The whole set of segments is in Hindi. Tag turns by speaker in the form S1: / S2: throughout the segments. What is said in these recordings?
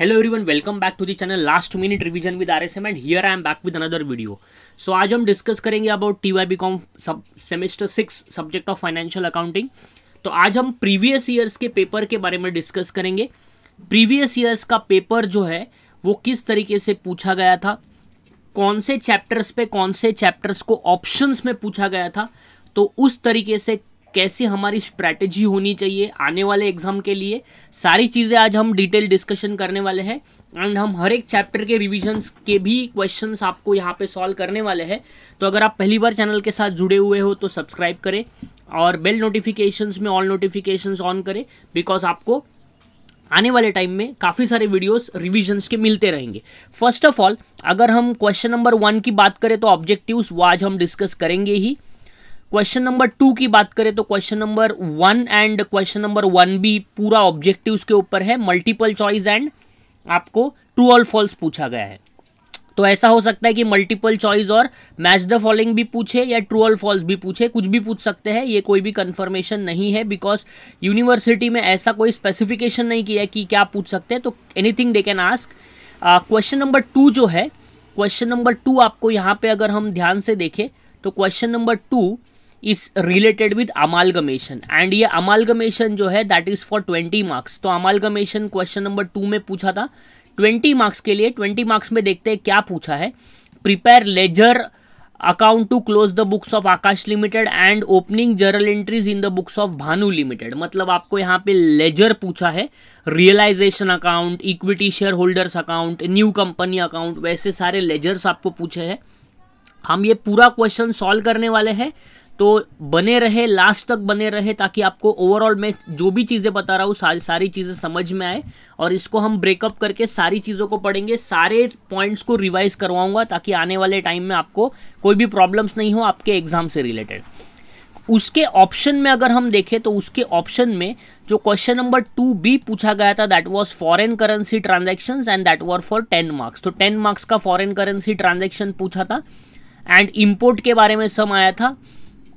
S1: Hello everyone welcome back to the channel last minute revision with R S M and here I am back with another video so आज हम डिस्कस करेंगे about T Y B com सब semester six subject of financial accounting तो आज हम प्रीवियस ईयर्स के पेपर के बारे में डिस्कस करेंगे प्रीवियस ईयर्स का पेपर जो है वो किस तरीके से पूछा गया था कौन से चैप्टर्स पे कौन से चैप्टर्स को ऑप्शंस में पूछा गया था तो उस तरीके से कैसे हमारी स्ट्रैटेजी होनी चाहिए आने वाले एग्जाम के लिए सारी चीज़ें आज हम डिटेल डिस्कशन करने वाले हैं एंड हम हर एक चैप्टर के रिविजन्स के भी क्वेश्चंस आपको यहाँ पे सॉल्व करने वाले हैं तो अगर आप पहली बार चैनल के साथ जुड़े हुए हो तो सब्सक्राइब करें और बेल नोटिफिकेशंस में ऑल नोटिफिकेशंस ऑन करें बिकॉज आपको आने वाले टाइम में काफ़ी सारे वीडियोस रिविजन्स के मिलते रहेंगे फर्स्ट ऑफ ऑल अगर हम क्वेश्चन नंबर वन की बात करें तो ऑब्जेक्टिव्स वो आज हम डिस्कस करेंगे ही क्वेश्चन नंबर टू की बात करें तो question number one and question number one भी पूरा ऑब्जेक्टिव्स के ऊपर है मल्टीपल चॉइस एंड आपको ट्रू और फॉल्स पूछा गया है तो ऐसा हो सकता है कि मल्टीपल चॉइस और मैच द फॉलोइंग भी पूछे या ट्रू और फॉल्स भी पूछे कुछ भी पूछ सकते हैं ये कोई भी कंफर्मेशन नहीं है बिकॉज यूनिवर्सिटी में ऐसा कोई स्पेसिफिकेशन नहीं किया कि क्या पूछ सकते हैं तो anything they can ask question number two जो है क्वेश्चन नंबर टू आपको यहाँ पे अगर हम ध्यान से देखें तो question number two is related with amalgamation and ये अमालगमेशन जो है that is for twenty marks तो अमालगमेशन क्वेश्चन नंबर टू में पूछा था ट्वेंटी मार्क्स के लिए ट्वेंटी मार्क्स में देखते हैं क्या पूछा है prepare ledger account to close the books of Aakash limited and opening journal entries in the books of Bhanu limited मतलब आपको यहाँ पे लेजर पूछा है realization account equity share holders account new company account वैसे सारे लेजर्स आपको पूछे हैं हम ये पूरा क्वेश्चन सॉल्व करने वाले हैं तो बने रहे लास्ट तक बने रहे ताकि आपको ओवरऑल मैं जो भी चीज़ें बता रहा हूँ सारी सारी चीज़ें समझ में आए और इसको हम ब्रेकअप करके सारी चीज़ों को पढ़ेंगे सारे पॉइंट्स को रिवाइज करवाऊंगा ताकि आने वाले टाइम में आपको कोई भी प्रॉब्लम्स नहीं हो आपके एग्ज़ाम से रिलेटेड उसके ऑप्शन में अगर हम देखें तो उसके ऑप्शन में जो क्वेश्चन नंबर टू बी पूछा गया था that was foreign currency transaction and that were for ten marks तो टेन मार्क्स का फॉरेन करेंसी ट्रांजैक्शन पूछा था एंड इम्पोर्ट के बारे में सम आया था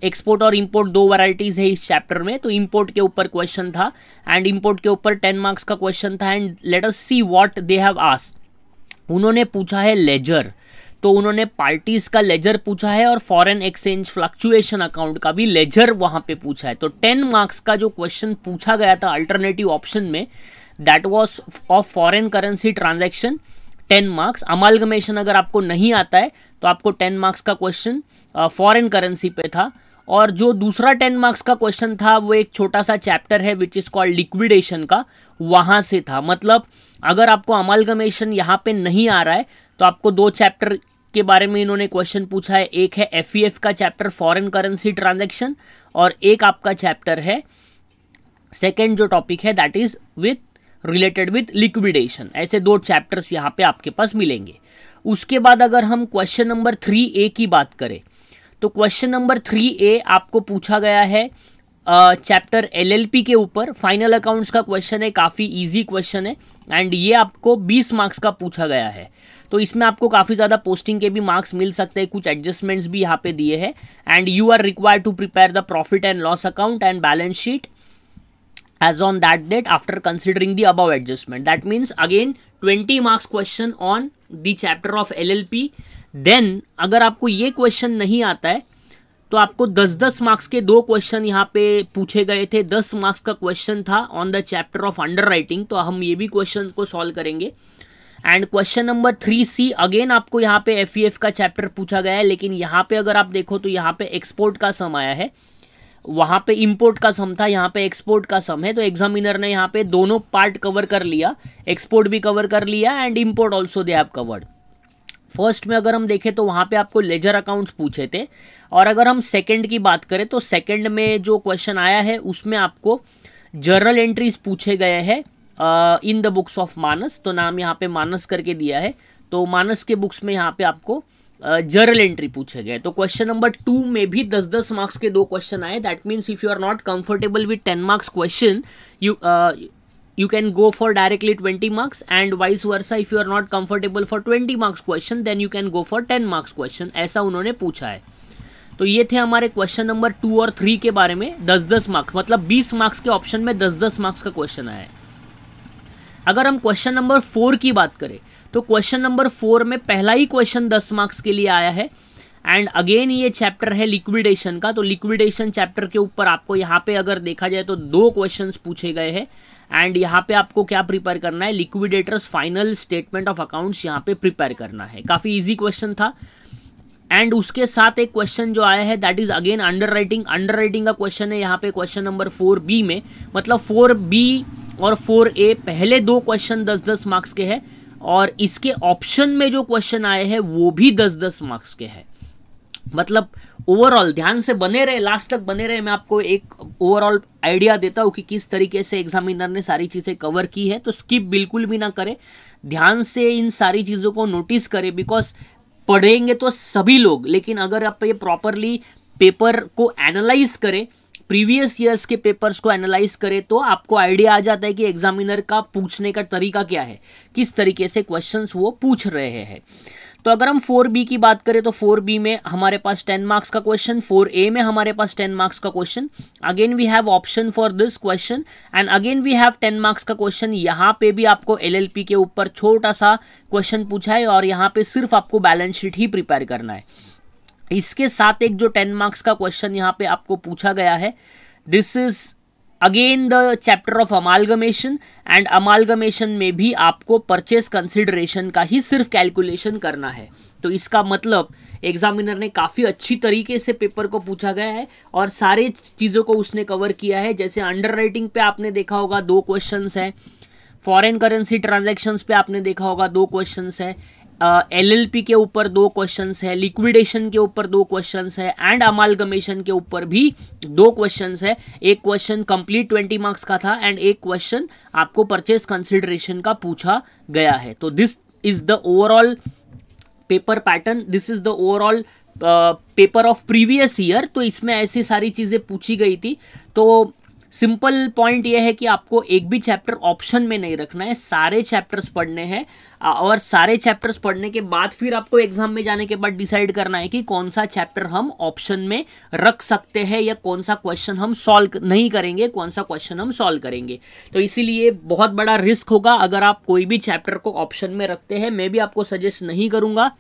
S1: एक्सपोर्ट और इम्पोर्ट दो वैरायटीज है इस चैप्टर में तो इम्पोर्ट के ऊपर क्वेश्चन था एंड इम्पोर्ट के ऊपर टेन मार्क्स का क्वेश्चन था and let us see what they have ask उन्होंने पूछा है लेजर तो उन्होंने पार्टीज का लेजर पूछा है और फॉरेन एक्सचेंज फ्लक्चुएशन अकाउंट का भी लेजर वहां पे पूछा है तो टेन मार्क्स का जो क्वेश्चन पूछा गया था अल्टरनेटिव ऑप्शन में that was of foreign currency transaction ten marks amalgamation अगर आपको नहीं आता है तो आपको टेन मार्क्स का क्वेश्चन फॉरेन करेंसी पे था और जो दूसरा टेन मार्क्स का क्वेश्चन था वो एक छोटा सा चैप्टर है विच इज़ कॉल्ड लिक्विडेशन का वहाँ से था मतलब अगर आपको अमालगमेशन यहाँ पे नहीं आ रहा है तो आपको दो चैप्टर के बारे में इन्होंने क्वेश्चन पूछा है एक है एफ e का चैप्टर फॉरेन करेंसी ट्रांजेक्शन और एक आपका चैप्टर है सेकेंड जो टॉपिक है that is with related with liquidation ऐसे दो चैप्टर्स यहाँ पे आपके पास मिलेंगे उसके बाद अगर हम क्वेश्चन नंबर थ्री ए की बात करें तो क्वेश्चन नंबर थ्री ए आपको पूछा गया है चैप्टर एलएलपी के ऊपर फाइनल अकाउंट्स का क्वेश्चन है काफ़ी इजी क्वेश्चन है एंड ये आपको 20 मार्क्स का पूछा गया है तो इसमें आपको काफ़ी ज़्यादा पोस्टिंग के भी मार्क्स मिल सकते हैं कुछ एडजस्टमेंट्स भी यहाँ पे दिए हैं and you are required to prepare the profit and loss account and balance sheet as on that date after considering the above adjustment. That means again 20 marks question on the chapter of LLP. Then अगर आपको ये question नहीं आता है तो आपको 10-10 मार्क्स के दो क्वेश्चन यहाँ पे पूछे गए थे 10 मार्क्स का क्वेश्चन था on the chapter of underwriting तो हम ये भी क्वेश्चन को सॉल्व करेंगे and question number three C again आपको यहाँ पे एफ e का चैप्टर पूछा गया है लेकिन यहाँ पे अगर आप देखो तो यहाँ पे एक्सपोर्ट का समय है वहां पे इंपोर्ट का सम था यहाँ पे एक्सपोर्ट का सम है तो एग्जामिनर ने यहाँ पे दोनों पार्ट कवर कर लिया एक्सपोर्ट भी कवर कर लिया and import also they have covered first में अगर हम देखें तो वहाँ पे आपको लेजर अकाउंट्स पूछे थे और अगर हम सेकंड की बात करें तो सेकंड में जो क्वेश्चन आया है उसमें आपको जर्नल एंट्रीज पूछे गए हैं in the books of Manas तो नाम यहाँ पे मानस करके दिया है तो मानस के बुक्स में यहाँ पे आपको जर्नल एंट्री पूछे गए तो क्वेश्चन नंबर टू में भी दस दस मार्क्स के दो क्वेश्चन आए that means if you are not comfortable with ten marks question you you can go for directly twenty marks and vice versa if you are not comfortable for twenty marks question then you can go for ten marks question ऐसा उन्होंने पूछा है तो ये थे हमारे क्वेश्चन नंबर टू और थ्री के बारे में दस दस मार्क्स मतलब बीस मार्क्स के ऑप्शन में दस दस मार्क्स का क्वेश्चन आया है अगर हम क्वेश्चन नंबर फोर की बात करें तो क्वेश्चन नंबर फोर में पहला ही क्वेश्चन दस मार्क्स के लिए आया है एंड अगेन ये चैप्टर है लिक्विडेशन का तो लिक्विडेशन चैप्टर के ऊपर आपको यहाँ पे अगर देखा जाए तो दो क्वेश्चंस पूछे गए हैं एंड यहाँ पे आपको क्या प्रिपेयर करना है liquidator's final statement of accounts यहाँ पे प्रिपेयर करना है काफ़ी इजी क्वेश्चन था एंड उसके साथ एक क्वेश्चन जो आया है that is again underwriting underwriting का क्वेश्चन है यहाँ पे क्वेश्चन नंबर फोर बी में मतलब फोर बी और फोर ए पहले दो क्वेश्चन दस दस मार्क्स के हैं और इसके ऑप्शन में जो क्वेश्चन आए हैं वो भी दस दस मार्क्स के हैं मतलब ओवरऑल ध्यान से बने रहे लास्ट तक बने रहे मैं आपको एक ओवरऑल आइडिया देता हूँ कि किस तरीके से एग्जामिनर ने सारी चीज़ें कवर की है तो स्किप बिल्कुल भी ना करें ध्यान से इन सारी चीज़ों को नोटिस करें बिकॉज पढ़ेंगे तो सभी लोग लेकिन अगर आप ये प्रॉपरली पेपर को एनालाइज करें प्रीवियस ईयर्स के पेपर्स को एनालाइज करें तो आपको आइडिया आ जाता है कि एग्जामिनर का पूछने का तरीका क्या है किस तरीके से क्वेश्चन वो पूछ रहे हैं तो अगर हम फोर बी की बात करें तो फोर बी में हमारे पास टेन मार्क्स का क्वेश्चन फोर ए में हमारे पास टेन मार्क्स का question again we have option for this question and again we have ten marks का क्वेश्चन यहाँ पे भी आपको एलएलपी के ऊपर छोटा सा क्वेश्चन पूछा है और यहाँ पे सिर्फ आपको बैलेंस शीट ही प्रिपेयर करना है इसके साथ एक जो टेन मार्क्स का क्वेश्चन यहाँ पे आपको पूछा गया है this is again the chapter of amalgamation and amalgamation में भी आपको परचेस कंसिडरेशन का ही सिर्फ कैलकुलेशन करना है तो इसका मतलब एग्जामिनर ने काफ़ी अच्छी तरीके से पेपर को पूछा गया है और सारे चीज़ों को उसने कवर किया है जैसे अंडर राइटिंग पे आपने देखा होगा दो क्वेश्चन है फॉरेन करेंसी ट्रांजेक्शन्स पे आपने देखा होगा दो क्वेश्चन है एल पी के ऊपर दो क्वेश्चंस है लिक्विडेशन के ऊपर दो क्वेश्चंस है एंड अमालगमेशन के ऊपर भी दो क्वेश्चंस है एक क्वेश्चन कंप्लीट ट्वेंटी मार्क्स का था एंड एक क्वेश्चन आपको परचेज कंसिडरेशन का पूछा गया है तो this is the overall paper pattern this is the overall paper of previous year तो इसमें ऐसी सारी चीज़ें पूछी गई थी तो सिंपल पॉइंट ये है कि आपको एक भी चैप्टर ऑप्शन में नहीं रखना है सारे चैप्टर्स पढ़ने हैं और सारे चैप्टर्स पढ़ने के बाद फिर आपको एग्जाम में जाने के बाद डिसाइड करना है कि कौन सा चैप्टर हम ऑप्शन में रख सकते हैं या कौन सा क्वेश्चन हम सॉल्व नहीं करेंगे कौन सा क्वेश्चन हम सॉल्व करेंगे तो इसीलिए बहुत बड़ा रिस्क होगा अगर आप कोई भी चैप्टर को ऑप्शन में रखते हैं मैं भी आपको सजेस्ट नहीं करूँगा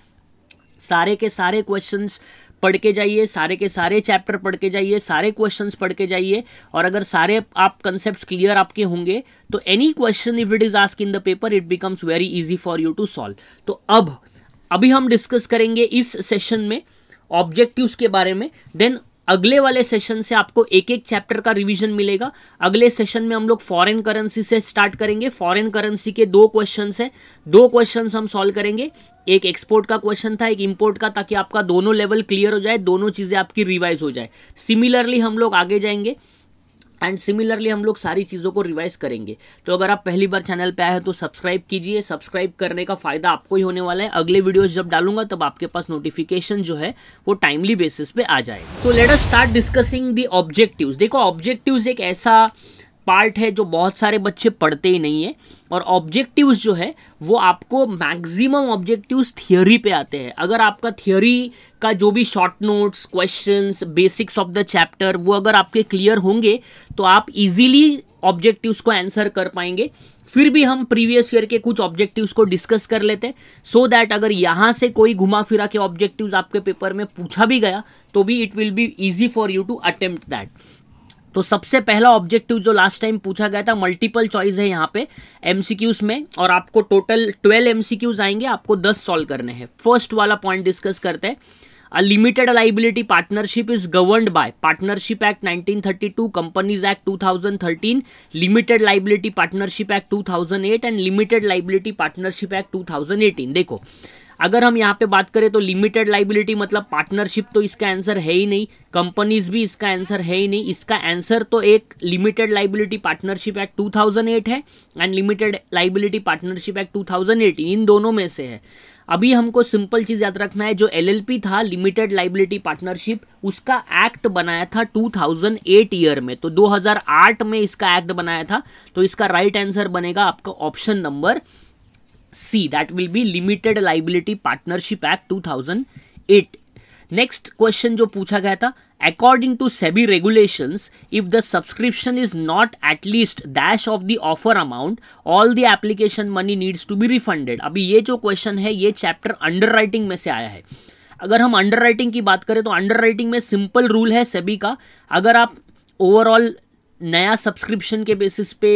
S1: सारे के सारे क्वेश्चंस पढ़ के जाइए सारे के सारे चैप्टर पढ़ के जाइए सारे क्वेश्चंस पढ़ के जाइए और अगर सारे आप कंसेप्ट क्लियर आपके होंगे तो any question if it is ask in the paper it becomes very easy for you to solve तो अब अभी हम डिस्कस करेंगे इस सेशन में ऑब्जेक्टिव्स के बारे में देन अगले वाले सेशन से आपको एक एक चैप्टर का रिवीजन मिलेगा अगले सेशन में हम लोग फॉरेन करेंसी से स्टार्ट करेंगे फॉरेन करेंसी के दो क्वेश्चन है दो क्वेश्चन हम सॉल्व करेंगे एक एक्सपोर्ट का क्वेश्चन था एक इंपोर्ट का ताकि आपका दोनों लेवल क्लियर हो जाए दोनों चीज़ें आपकी रिवाइज हो जाए सिमिलरली हम लोग आगे जाएंगे एंड सिमिलरली हम लोग सारी चीज़ों को रिवाइज करेंगे तो अगर आप पहली बार चैनल पे आए हैं तो सब्सक्राइब कीजिए सब्सक्राइब करने का फ़ायदा आपको ही होने वाला है अगले वीडियोस जब डालूंगा तब आपके पास नोटिफिकेशन जो है वो टाइमली बेसिस पे आ जाए तो let us start discussing the objectives देखो ऑब्जेक्टिव एक ऐसा पार्ट है जो बहुत सारे बच्चे पढ़ते ही नहीं है और ऑब्जेक्टिव्स जो है वो आपको मैक्सिमम ऑब्जेक्टिव्स थियोरी पे आते हैं अगर आपका थियोरी का जो भी short notes questions basics of the chapter वो अगर आपके क्लियर होंगे तो आप इजीली ऑब्जेक्टिव्स को आंसर कर पाएंगे फिर भी हम प्रीवियस ईयर के कुछ ऑब्जेक्टिव्स को डिस्कस कर लेते हैं सो so दैट अगर यहाँ से कोई घुमा फिरा के ऑब्जेक्टिव्स आपके पेपर में पूछा भी गया तो भी it will be easy for you to attempt that तो सबसे पहला ऑब्जेक्टिव जो लास्ट टाइम पूछा गया था मल्टीपल चॉइस है यहाँ पे एमसीक्यूज में और आपको टोटल ट्वेल्व एमसीक्यूज आएंगे आपको दस सॉल्व करने हैं फर्स्ट वाला पॉइंट डिस्कस करते हैं a limited liability partnership is govern by partnership act 1932 companies act 2013 limited liability partnership act 2008 and limited liability partnership act 2018 देखो अगर हम यहाँ पे बात करें तो लिमिटेड लाइबिलिटी मतलब पार्टनरशिप तो इसका आंसर है ही नहीं कंपनीज भी इसका आंसर है ही नहीं इसका आंसर तो एक लिमिटेड लाइबिलिटी पार्टनरशिप एक्ट 2008 है and limited liability partnership act 2018 इन दोनों में से है अभी हमको सिंपल चीज़ याद रखना है जो एल था लिमिटेड लाइबिलिटी पार्टनरशिप उसका एक्ट बनाया था 2008 ईयर में तो 2008 में इसका एक्ट बनाया था तो इसका राइट right आंसर बनेगा आपका option number C that will be limited liability partnership act two thousand eight next question जो पूछा गया था according to SEBI regulation if the subscription is not at least dash of the offer amount all the application money needs to be refunded अभी ये जो क्वेश्चन है ये चैप्टर अंडर राइटिंग में से आया है अगर हम अंडर राइटिंग की बात करें तो अंडर राइटिंग में सिंपल रूल है सेबी का अगर आप ओवरऑल नया सब्सक्रिप्शन के बेसिस पे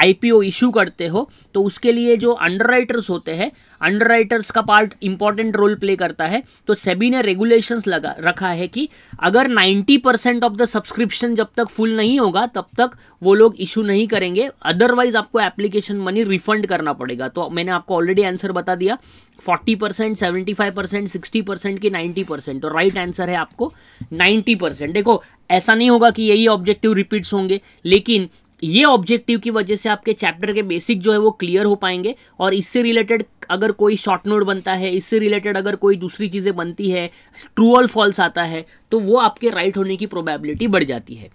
S1: आईपीओ इशू करते हो तो उसके लिए जो अंडरराइटर्स होते हैं अंडरराइटर्स का पार्ट इंपॉर्टेंट रोल प्ले करता है तो सेबी ने रेगुलेशंस लगा रखा है कि अगर 90 परसेंट ऑफ द सब्सक्रिप्शन जब तक फुल नहीं होगा तब तक वो लोग इशू नहीं करेंगे अदरवाइज आपको एप्लीकेशन मनी रिफंड करना पड़ेगा तो मैंने आपको ऑलरेडी आंसर बता दिया forty percent seventy five percent sixty percent की नाइन्टी परसेंट और राइट आंसर है आपको नाइन्टी परसेंट देखो ऐसा नहीं होगा कि यही ऑब्जेक्टिव रिपीट्स होंगे लेकिन ये ऑब्जेक्टिव की वजह से आपके चैप्टर के बेसिक जो है वो क्लियर हो पाएंगे और इससे रिलेटेड अगर कोई शॉर्ट नोट बनता है इससे रिलेटेड अगर कोई दूसरी चीज़ें बनती है ट्रू फॉल्स आता है तो वो आपके राइट होने की प्रोबेबिलिटी बढ़ जाती है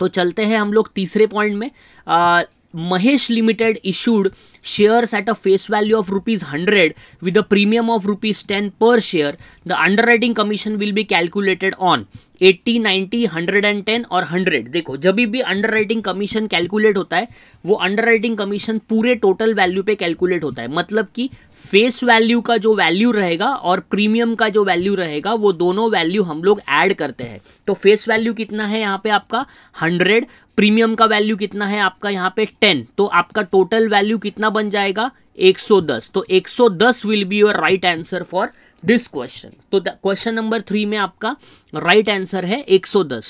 S1: तो चलते हैं हम लोग तीसरे पॉइंट में आ, Mahesh limited issued shares at a face value of rupees hundred with a premium of rupees ten per share the underwriting commission will be calculated on eighty ninety hundred and ten और हंड्रेड देखो जब भी अंडर राइटिंग कमीशन कैलकुलेट होता है वो अंडर राइटिंग कमीशन पूरे टोटल वैल्यू पे कैलकुलेट होता है मतलब कि फेस वैल्यू का जो वैल्यू रहेगा और प्रीमियम का जो वैल्यू रहेगा वो दोनों वैल्यू हम लोग ऐड करते हैं तो फेस वैल्यू कितना है यहाँ पे आपका हंड्रेड प्रीमियम का वैल्यू कितना है आपका यहाँ पे टेन तो आपका टोटल वैल्यू कितना बन जाएगा 110 तो 110 will be your right answer for this question तो क्वेश्चन नंबर थ्री में आपका राइट right आंसर है 110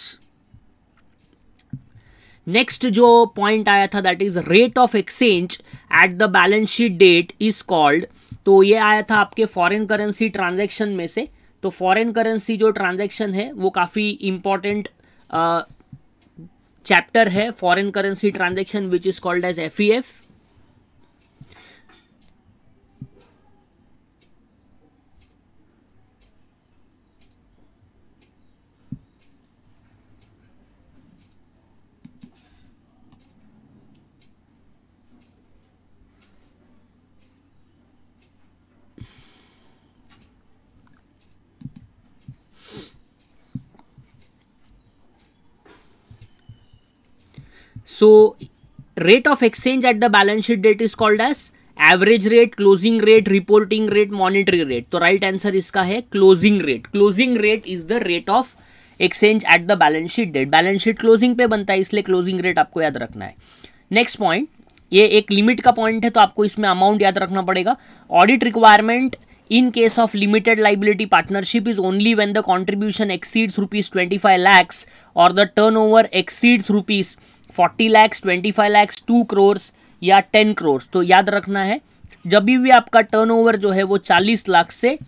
S1: नेक्स्ट जो पॉइंट आया था that is rate of exchange at the balance sheet date is called तो ये आया था आपके फॉरेन करेंसी ट्रांजेक्शन में से तो फॉरेन करेंसी जो ट्रांजेक्शन है वो काफ़ी इंपॉर्टेंट चैप्टर है foreign currency transaction which is called as F E F So rate of exchange at the balance sheet date is called as average rate closing rate reporting rate monetary rate तो राइट आंसर इसका है closing rate closing rate is the rate of exchange at the balance sheet date balance sheet closing पे बनता है इसलिए क्लोजिंग रेट आपको याद रखना है नेक्स्ट पॉइंट ये एक लिमिट का पॉइंट है तो आपको इसमें अमाउंट याद रखना पड़ेगा audit requirement in case of limited liability partnership is only when the contribution exceeds rupees twenty five lakhs और the turnover exceeds rupees forty lakhs twenty five lakhs two crores या टेन क्रोर्स तो याद रखना है जब भी आपका टर्न ओवर जो है वो चालीस लाख से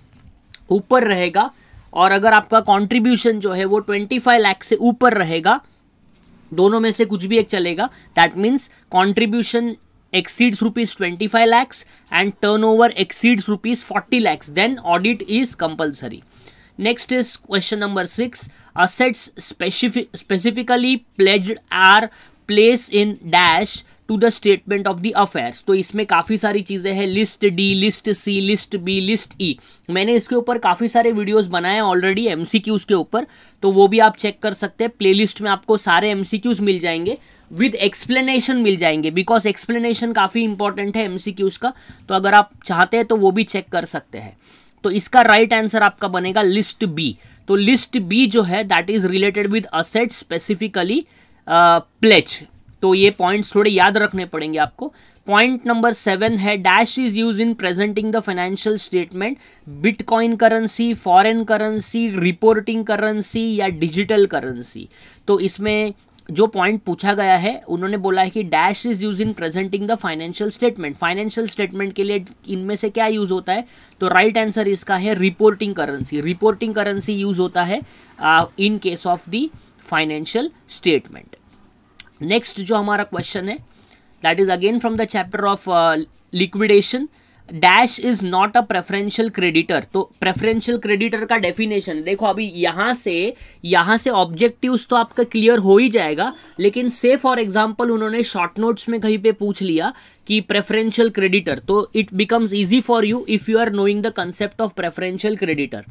S1: ऊपर रहेगा और अगर आपका कॉन्ट्रीब्यूशन जो है वो ट्वेंटी फाइव लैख से ऊपर रहेगा दोनों में से कुछ भी एक चलेगा that means contribution exceeds rupees 25 lakhs and turnover exceeds rupees 40 lakhs, then audit is compulsory. Next is question number 6. Assets specific, specifically pledged are placed in dash to the statement of the affairs तो इसमें काफ़ी सारी चीज़ें हैं list D list C list B list E मैंने इसके ऊपर काफ़ी सारे वीडियोस बनाए हैं ऑलरेडी एम के ऊपर तो वो भी आप चेक कर सकते हैं प्लेलिस्ट में आपको सारे एम मिल जाएंगे विद एक्सप्लेनेशन मिल जाएंगे बिकॉज एक्सप्लेनेशन काफ़ी इंपॉर्टेंट है एम का तो अगर आप चाहते हैं तो वो भी चेक कर सकते हैं तो इसका राइट right आंसर आपका बनेगा लिस्ट बी तो लिस्ट बी जो है that is related with asset specifically pledged तो ये पॉइंट्स थोड़े याद रखने पड़ेंगे आपको पॉइंट नंबर सेवन है dash is use in presenting the financial statement bitcoin currency foreign currency reporting currency या डिजिटल करेंसी तो इसमें जो पॉइंट पूछा गया है उन्होंने बोला है कि dash is use in presenting the financial statement financial statement के लिए इनमें से क्या यूज़ होता है तो राइट right आंसर इसका है reporting currency reporting currency use होता है in case of the financial statement next जो हमारा क्वेश्चन है that is again from the chapter of liquidation dash is not a preferential creditor तो प्रेफरेंशियल क्रेडिटर का डेफिनेशन देखो अभी यहाँ से यहाँ से ऑब्जेक्टिव्स तो आपका क्लियर हो ही जाएगा लेकिन से फॉर एग्जाम्पल उन्होंने शॉर्ट नोट्स में कहीं पे पूछ लिया कि प्रेफरेंशियल क्रेडिटर तो it becomes easy for you if you are knowing the concept of preferential creditor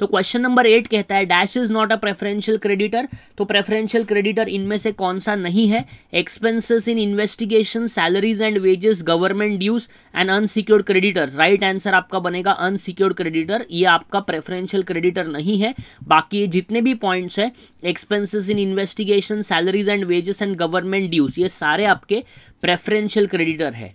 S1: तो क्वेश्चन नंबर एट कहता है dash is not a preferential creditor तो प्रेफरेंशियल क्रेडिटर इनमें से कौन सा नहीं है expenses in investigation salaries and wages government dues and unsecured creditor right answer आपका बनेगा अनसिक्योर्ड क्रेडिटर ये आपका प्रेफरेंशियल क्रेडिटर नहीं है बाकी ये जितने भी पॉइंट्स है expenses in investigation salaries and wages and government dues ये सारे आपके प्रेफरेंशियल क्रेडिटर है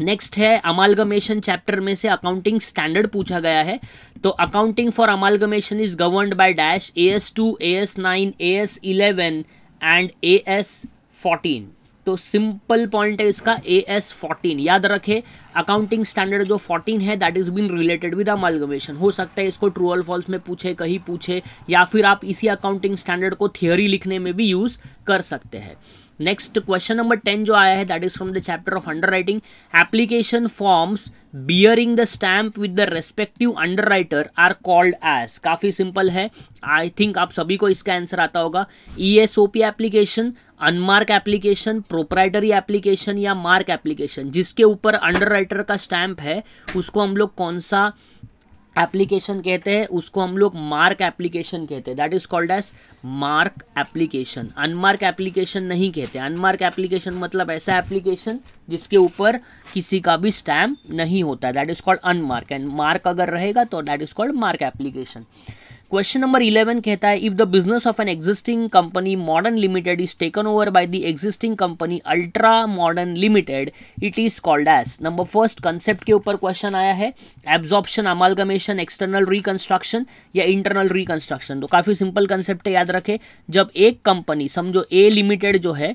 S1: नेक्स्ट है अमालगमेशन चैप्टर में से अकाउंटिंग स्टैंडर्ड पूछा गया है तो accounting for amalgamation is govern by dash A S two A S nine A S eleven and A S fourteen तो सिंपल पॉइंट है इसका ए एस फोर्टीन याद रखे अकाउंटिंग स्टैंडर्ड जो फोर्टीन है that is been related with amalgamation हो सकता है इसको ट्रूअल फॉल्स में पूछे कहीं पूछे या फिर आप इसी अकाउंटिंग स्टैंडर्ड को थियोरी लिखने में भी यूज़ कर सकते हैं नेक्स्ट क्वेश्चन नंबर टेन जो आया है that is from the chapter of underwriting application forms bearing the stamp with the respective underwriter are called as काफ़ी सिंपल है आई थिंक आप सभी को इसका आंसर आता होगा E S O P application unmarked application proprietary application या मार्क एप्लीकेशन जिसके ऊपर अंडर राइटर का स्टैम्प है उसको हम लोग कौन सा एप्लीकेशन कहते हैं उसको हम लोग मार्क एप्लीकेशन कहते हैं that is called as marked application unmarked application नहीं कहते अनमार्क एप्लीकेशन मतलब ऐसा एप्लीकेशन जिसके ऊपर किसी का भी स्टैम्प नहीं होता that is called unmarked and marked अगर रहेगा तो that is called marked application question number eleven कहता है if the business of an existing company modern limited is taken over by the existing company ultra modern limited it is called as number first concept के ऊपर क्वेश्चन आया है एब्जॉर्प्शन अमालगमेशन एक्सटर्नल रिकंस्ट्रक्शन या इंटरनल रिकंस्ट्रक्शन तो काफ़ी सिंपल कंसेप्ट याद रखे जब एक कंपनी समझो ए लिमिटेड जो है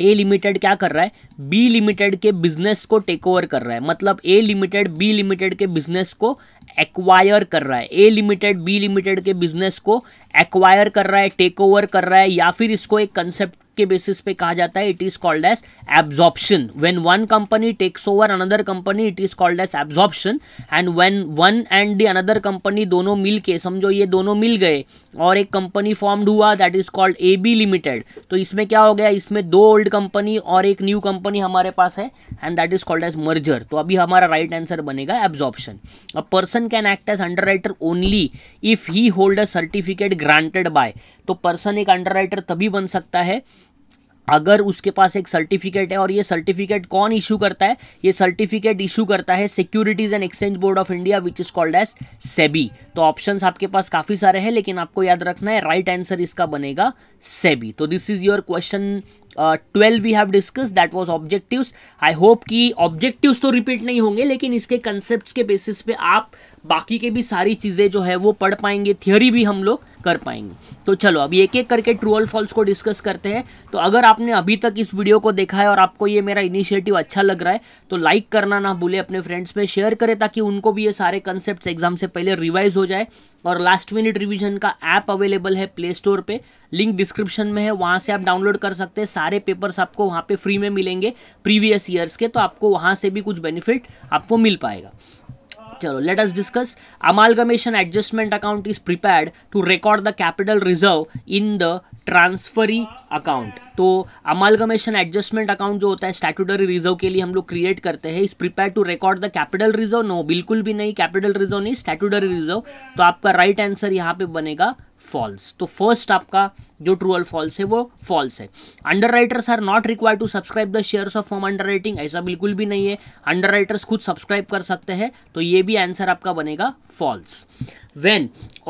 S1: ए लिमिटेड क्या कर रहा है बी लिमिटेड के बिजनेस को टेक ओवर कर रहा है मतलब ए लिमिटेड बी लिमिटेड के बिजनेस को एक्वायर कर रहा है ए लिमिटेड बी लिमिटेड के बिजनेस को एक्वायर कर रहा है टेक ओवर कर रहा है या फिर इसको एक कंसेप्ट के बेसिस पे कहा जाता है it is called as absorption when one company takes over another company it is called as absorption and when one and the other company दोनों मिल के समझो ये दोनों मिल गए और एक कंपनी फॉर्म्ड हुआ that is called A B limited तो इसमें क्या हो गया इसमें दो ओल्ड कंपनी और एक न्यू कंपनी हमारे पास है and that is called as merger तो अभी हमारा राइट right आंसर बनेगा एब्जॉर्प्शन अब person person can act as underwriter only if he hold a certificate granted by तो पर्सन एक अंडर राइटर तभी बन सकता है अगर उसके पास एक सर्टिफिकेट है और ये सर्टिफिकेट कौन इशू करता है ये सर्टिफिकेट इशू करता है securities and exchange board of India which is called as SEBI तो ऑप्शंस आपके पास काफ़ी सारे हैं लेकिन आपको याद रखना है राइट right आंसर इसका बनेगा सेबी तो this is your question twelve we have discuss that was objective I hope कि ऑब्जेक्टिव तो रिपीट नहीं होंगे लेकिन इसके कंसेप्ट के बेसिस पे आप बाकी के भी सारी चीज़ें जो है वो पढ़ पाएंगे थियोरी भी हम लोग कर पाएंगे तो चलो अब एक एक करके ट्रू और फॉल्स को डिस्कस करते हैं तो अगर आपने अभी तक इस वीडियो को देखा है और आपको ये मेरा इनिशिएटिव अच्छा लग रहा है तो लाइक करना ना भूले अपने फ्रेंड्स में शेयर करें ताकि उनको भी ये सारे कंसेप्ट एग्जाम से पहले रिवाइज हो जाए और लास्ट मिनट रिविजन का ऐप अवेलेबल है प्ले स्टोर पर लिंक डिस्क्रिप्शन में है वहाँ से आप डाउनलोड कर सकते हैं सारे पेपर्स आपको वहाँ पर फ्री में मिलेंगे प्रीवियस ईयर्स के तो आपको वहाँ से भी कुछ बेनिफिट आपको मिल पाएगा चलो let us discuss amalgamation adjustment account is prepared to record the capital reserve in the transferee account तो अमालगमेशन एडजस्टमेंट अकाउंट जो होता है स्टैट्यूटरी रिजर्व के लिए हम लोग क्रिएट करते हैं is prepare to record the capital reserve no बिल्कुल भी नहीं कैपिटल रिजर्व नहीं स्टैट्यूटरी रिजर्व तो आपका राइट right आंसर यहाँ पे बनेगा फॉल्स तो फर्स्ट आपका जो ट्रू और फॉल्स है वो फॉल्स है underwriters are not require to subscribe the shares of form underwriting ऐसा बिल्कुल भी नहीं है अंडर राइटर्स खुद सब्सक्राइब कर सकते हैं तो ये भी आंसर आपका बनेगा false when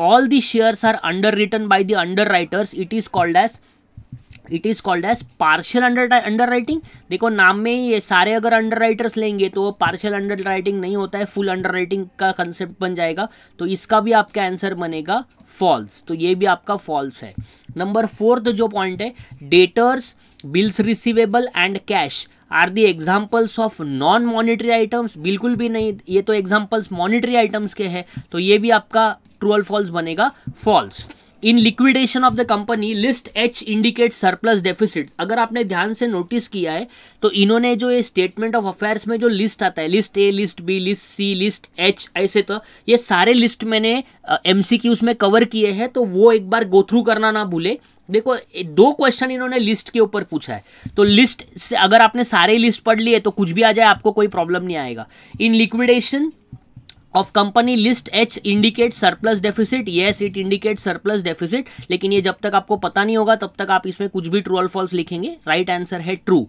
S1: all the shares are underwritten by the underwriters it is called as it is called as partial underwriting देखो नाम में ही ये सारे अगर अंडर राइटर्स लेंगे तो वो पार्शियल अंडर राइटिंग नहीं होता है फुल अंडर राइटिंग का कंसेप्ट बन जाएगा तो इसका भी आपका आंसर बनेगा फॉल्स तो ये भी आपका फॉल्स है नंबर फोर्थ जो पॉइंट है debtors bills receivable and cash are the examples of non monetary items बिल्कुल भी नहीं ये तो एग्जाम्पल्स मॉनिटरी आइटम्स के हैं तो ये भी आपका ट्रूअल फॉल्स बनेगा false in liquidation of the company list H indicate surplus deficit अगर आपने ध्यान से नोटिस किया है तो इन्होंने जो ये स्टेटमेंट ऑफ अफेयर्स में जो लिस्ट आता है list A list B list C list H ऐसे तो ये सारे लिस्ट मैंने एम सी क्यूज में कवर किए हैं तो वो एक बार गो थ्रू करना ना भूले देखो दो क्वेश्चन इन्होंने लिस्ट के ऊपर पूछा है तो लिस्ट से अगर आपने सारे लिस्ट पढ़ लिए तो कुछ भी आ जाए आपको कोई प्रॉब्लम नहीं आएगा in liquidation of company list H indicate surplus deficit yes it indicate surplus deficit लेकिन ये जब तक आपको पता नहीं होगा तब तक आप इसमें कुछ भी ट्रू और फॉल्स लिखेंगे राइट right आंसर है ट्रू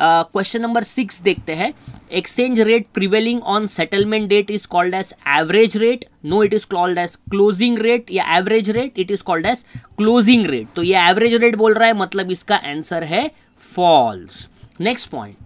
S1: क्वेश्चन नंबर सिक्स देखते हैं exchange rate prevailing on settlement date is called as average rate no it is called as closing rate या average rate it is called as closing rate तो ये एवरेज रेट बोल रहा है मतलब इसका आंसर है false next point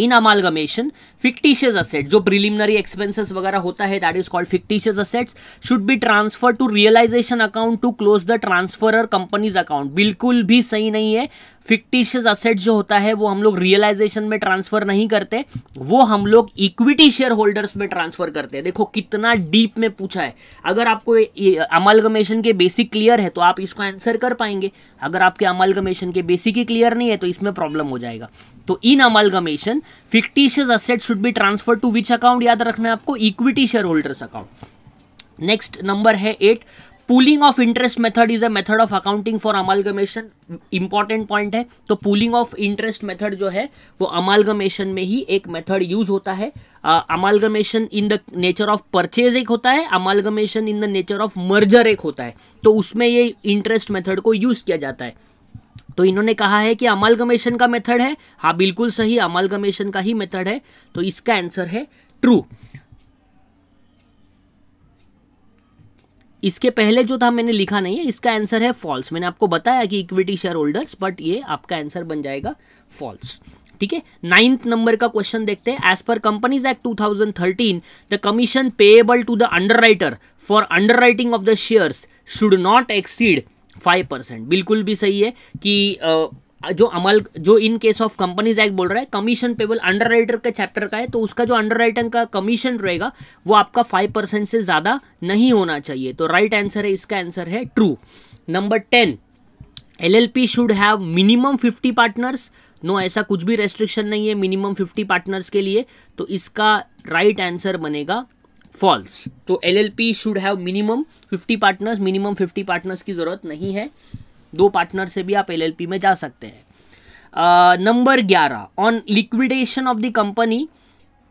S1: in amalgamation fictitious asset जो प्रिलिमिनरी एक्सपेंसेस वगैरह होता है that is called fictitious assets should be transfer to realisation account to close the transferor company's account बिल्कुल भी सही नहीं है फिक्टिशियस असेट जो होता है वो हम लोग रियलाइजेशन में ट्रांसफर नहीं करते वो हम लोग इक्विटी शेयर होल्डर्स में ट्रांसफर करते हैं देखो कितना डीप में पूछा है अगर आपको अमालगमेशन के बेसिक क्लियर है तो आप इसको आंसर कर पाएंगे अगर आपके अमालगमेशन के बेसिक ही क्लियर नहीं है तो इसमें प्रॉब्लम हो जाएगा तो in amalgamation fictitious asset should be transfer to which account याद रखना है आपको equity share holders account next number है eight pooling of interest method is a method of accounting for amalgamation important point है तो पूलिंग ऑफ इंटरेस्ट मेथड जो है वो अमालगमेशन में ही एक मेथड यूज होता है amalgamation in the nature of purchase एक होता है amalgamation in the nature of merger एक होता है तो उसमें ये इंटरेस्ट मेथड को यूज किया जाता है तो इन्होंने कहा है कि गमेशन का मेथड है हाँ बिल्कुल सही गमेशन का ही मेथड है तो इसका आंसर है ट्रू इसके पहले जो था मैंने लिखा नहीं है इसका आंसर है फॉल्स मैंने आपको बताया कि इक्विटी शेयर होल्डर्स बट ये आपका आंसर बन जाएगा फॉल्स ठीक है नाइन्थ नंबर का क्वेश्चन देखते हैं as per companies act 2013 the commission payable to the under for under of the shares should not exceed five percent बिल्कुल भी सही है कि जो अमल जो in case of companies act बोल रहा है कमीशन पेबल अंडर राइटर का चैप्टर का है तो उसका जो अंडर राइटर का कमीशन रहेगा वो आपका फाइव परसेंट से ज़्यादा नहीं होना चाहिए तो राइट right आंसर है इसका आंसर है true number ten L L P should have minimum fifty partners no ऐसा कुछ भी रेस्ट्रिक्शन नहीं है मिनिमम फिफ्टी पार्टनर्स के लिए तो इसका राइट right आंसर बनेगा फॉल्स तो L L P should have minimum fifty partners minimum fifty partners की ज़रूरत नहीं है दो पार्टनर से भी आप एल एल पी में जा सकते हैं नंबर ग्यारह on liquidation of the company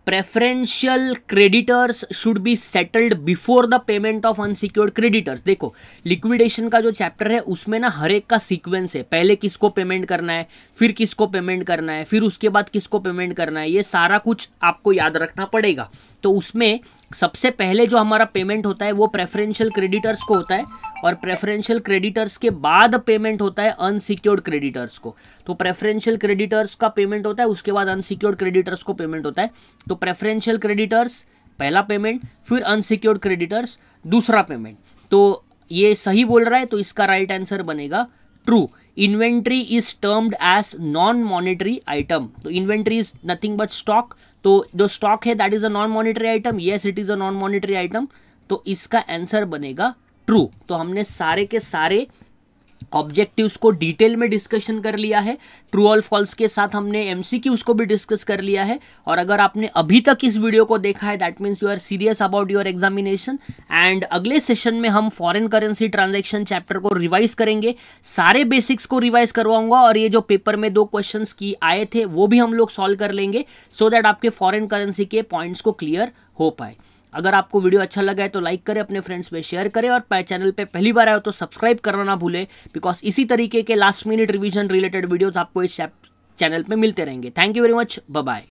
S1: preferential creditors should be settled before the payment of unsecured creditors देखो लिक्विडेशन का जो चैप्टर है उसमें ना हर एक का सीक्वेंस है पहले किसको पेमेंट करना है फिर किसको पेमेंट करना है फिर उसके बाद किसको पेमेंट करना है ये सारा कुछ आपको याद रखना पड़ेगा तो उसमें सबसे पहले जो हमारा पेमेंट होता है वो प्रेफरेंशियल क्रेडिटर्स को होता है और प्रेफरेंशियल क्रेडिटर्स के बाद पेमेंट होता है अनसिक्योर्ड क्रेडिटर्स को तो प्रेफरेंशियल क्रेडिटर्स का पेमेंट होता है उसके बाद अनसिक्योर्ड क्रेडिटर्स को पेमेंट होता है तो प्रेफरेंशियल क्रेडिटर्स पहला पेमेंट फिर अनसिक्योर्ड क्रेडिटर्स दूसरा पेमेंट तो ये सही बोल रहा है तो इसका राइट आंसर बनेगा true inventory is termed as non monetary item तो inventory is nothing but stock तो जो स्टॉक है that is a non monetary item yes it is a non monetary item तो इसका आंसर बनेगा ट्रू तो हमने सारे के सारे ऑब्जेक्टिव्स को डिटेल में डिस्कशन कर लिया है ट्रू ऑल फॉल्स के साथ हमने एम को भी डिस्कस कर लिया है और अगर आपने अभी तक इस वीडियो को देखा है that means you are serious about your examination and अगले सेशन में हम फॉरेन करेंसी ट्रांजेक्शन चैप्टर को रिवाइज करेंगे सारे बेसिक्स को रिवाइज करवाऊंगा और ये जो पेपर में दो क्वेश्चन की आए थे वो भी हम लोग सॉल्व कर लेंगे सो so दैट आपके फॉरन करेंसी के पॉइंट्स को क्लियर हो पाए अगर आपको वीडियो अच्छा लगा है तो लाइक करें अपने फ्रेंड्स में शेयर करें और चैनल पे पहली बार आए हो तो सब्सक्राइब करना ना भूलें बिकॉज इसी तरीके के last minute revision related videos आपको इस चैनल पे मिलते रहेंगे thank you very much bye